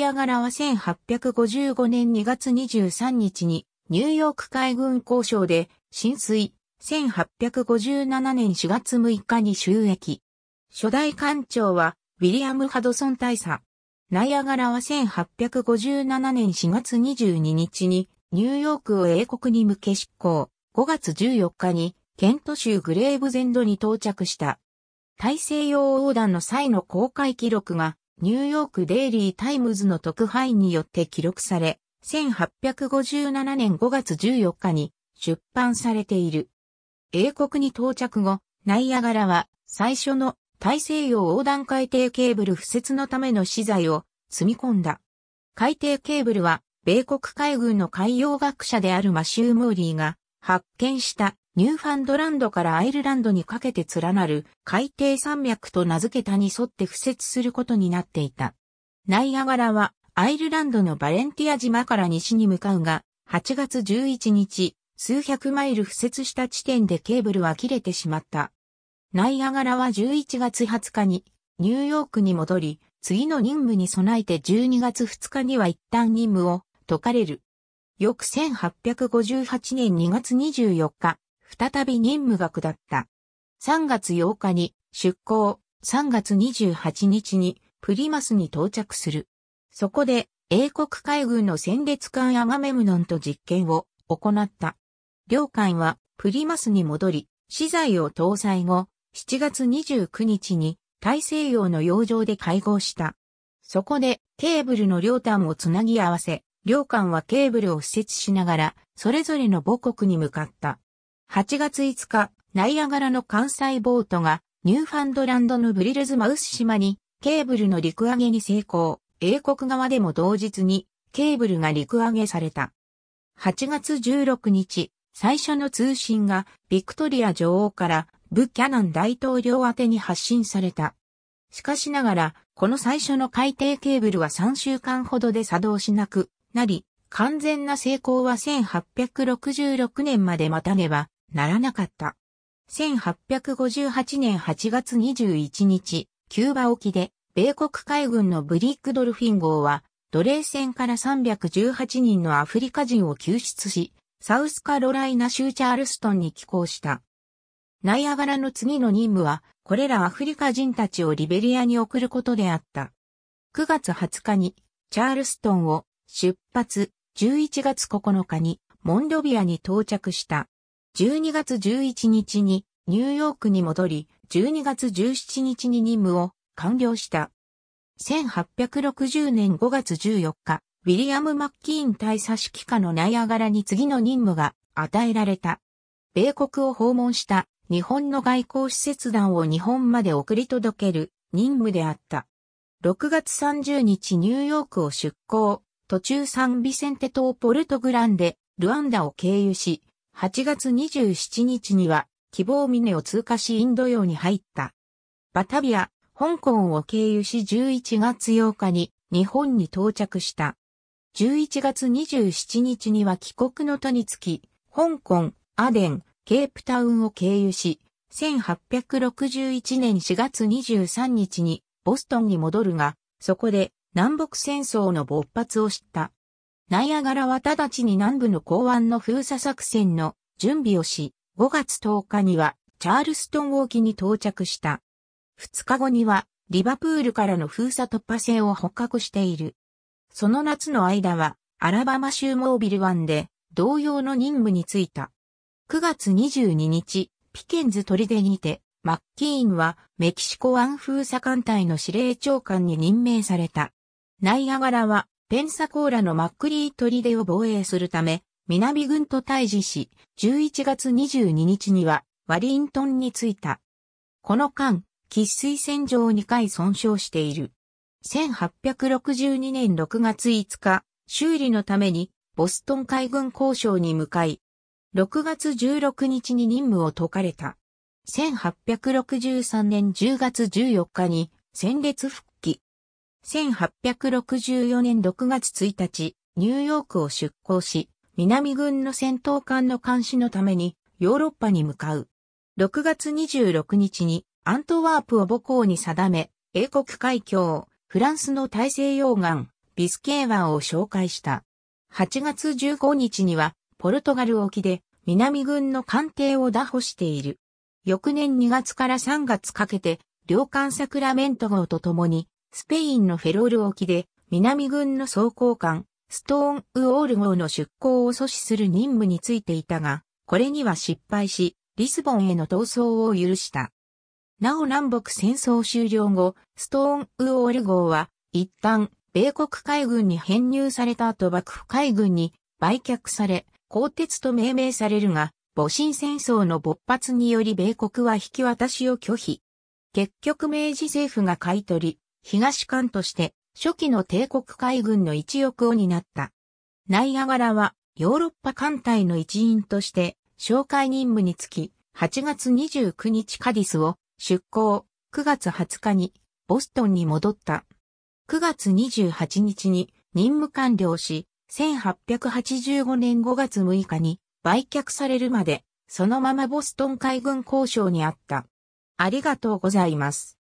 イア柄は1855年2月23日にニューヨーク海軍交渉で浸水、1857年4月6日に収益。初代艦長はウィリアム・ハドソン大佐。ナイアガラは1857年4月22日にニューヨークを英国に向け執行。5月14日にケント州グレーブゼンドに到着した。大西洋横断の際の公開記録がニューヨークデイリータイムズの特派員によって記録され、1857年5月14日に出版されている。英国に到着後、ナイアガラは最初の大西洋横断海底ケーブル敷設のための資材を積み込んだ。海底ケーブルは米国海軍の海洋学者であるマシュー・ムーリーが発見したニューファンドランドからアイルランドにかけて連なる海底山脈と名付けたに沿って付設することになっていた。ナイアガラはアイルランドのバレンティア島から西に向かうが、8月11日、数百マイル付設した地点でケーブルは切れてしまった。ナイアガラは11月20日にニューヨークに戻り、次の任務に備えて12月2日には一旦任務を解かれる。翌1858年2月24日、再び任務が下った。3月8日に出港、3月28日にプリマスに到着する。そこで英国海軍の戦列艦アガメムノンと実験を行った。両艦はプリマスに戻り、資材を搭載後、7月29日に大西洋の洋上で会合した。そこでケーブルの両端をつなぎ合わせ、両艦はケーブルを敷設しながら、それぞれの母国に向かった。8月5日、ナイアガラの関西ボートが、ニューファンドランドのブリルズマウス島に、ケーブルの陸揚げに成功。英国側でも同日に、ケーブルが陸揚げされた。8月16日、最初の通信が、ビクトリア女王から、ブキャナン大統領宛てに発信された。しかしながら、この最初の海底ケーブルは3週間ほどで作動しなくなり、完全な成功は1866年まで待たねばならなかった。1858年8月21日、キューバ沖で、米国海軍のブリックドルフィン号は、奴隷船から318人のアフリカ人を救出し、サウスカロライナ州チャールストンに寄港した。ナイアガラの次の任務は、これらアフリカ人たちをリベリアに送ることであった。9月20日に、チャールストンを出発、11月9日に、モンドビアに到着した。12月11日にニューヨークに戻り、12月17日に任務を完了した。1860年5月14日、ウィリアム・マッキーン大佐指揮下のナイアガラに次の任務が与えられた。米国を訪問した日本の外交使節団を日本まで送り届ける任務であった。6月30日ニューヨークを出港、途中サンビセンテ島ポルトグランデ、ルアンダを経由し、8月27日には、希望峰を通過しインド洋に入った。バタビア、香港を経由し11月8日に日本に到着した。11月27日には帰国の途につき、香港、アデン、ケープタウンを経由し、1861年4月23日にボストンに戻るが、そこで南北戦争の勃発を知った。ナイアガラは直ちに南部の港湾の封鎖作戦の準備をし、5月10日にはチャールストン沖に到着した。2日後にはリバプールからの封鎖突破船を捕獲している。その夏の間はアラバマ州モービル湾で同様の任務に就いた。9月22日、ピケンズ砦にて、マッキーンはメキシコ湾封鎖艦隊の司令長官に任命された。ナイアガラはペンサコーラのマックリートリデを防衛するため、南軍と対峙し、11月22日にはワリントンに着いた。この間、喫水戦場を2回損傷している。1862年6月5日、修理のためにボストン海軍交渉に向かい、6月16日に任務を解かれた。1863年10月14日に戦列復1864年6月1日、ニューヨークを出港し、南軍の戦闘艦の監視のためにヨーロッパに向かう。6月26日にアントワープを母港に定め、英国海峡、フランスの大西洋岸、ビスケーワーを紹介した。8月15日には、ポルトガル沖で南軍の艦艇を打破している。翌年2月から3月かけて、両艦サクラメント号と共にスペインのフェロール沖で南軍の装甲艦ストーンウォール号の出港を阻止する任務についていたが、これには失敗し、リスボンへの逃走を許した。なお南北戦争終了後、ストーンウォール号は一旦米国海軍に編入された後幕府海軍に売却され、鋼鉄と命名されるが、戊辰戦争の勃発により米国は引き渡しを拒否。結局明治政府が買い取り、東艦として初期の帝国海軍の一翼を担った。ナイアガラはヨーロッパ艦隊の一員として紹介任務につき8月29日カディスを出港9月20日にボストンに戻った。9月28日に任務完了し、1885年5月6日に売却されるまで、そのままボストン海軍交渉にあった。ありがとうございます。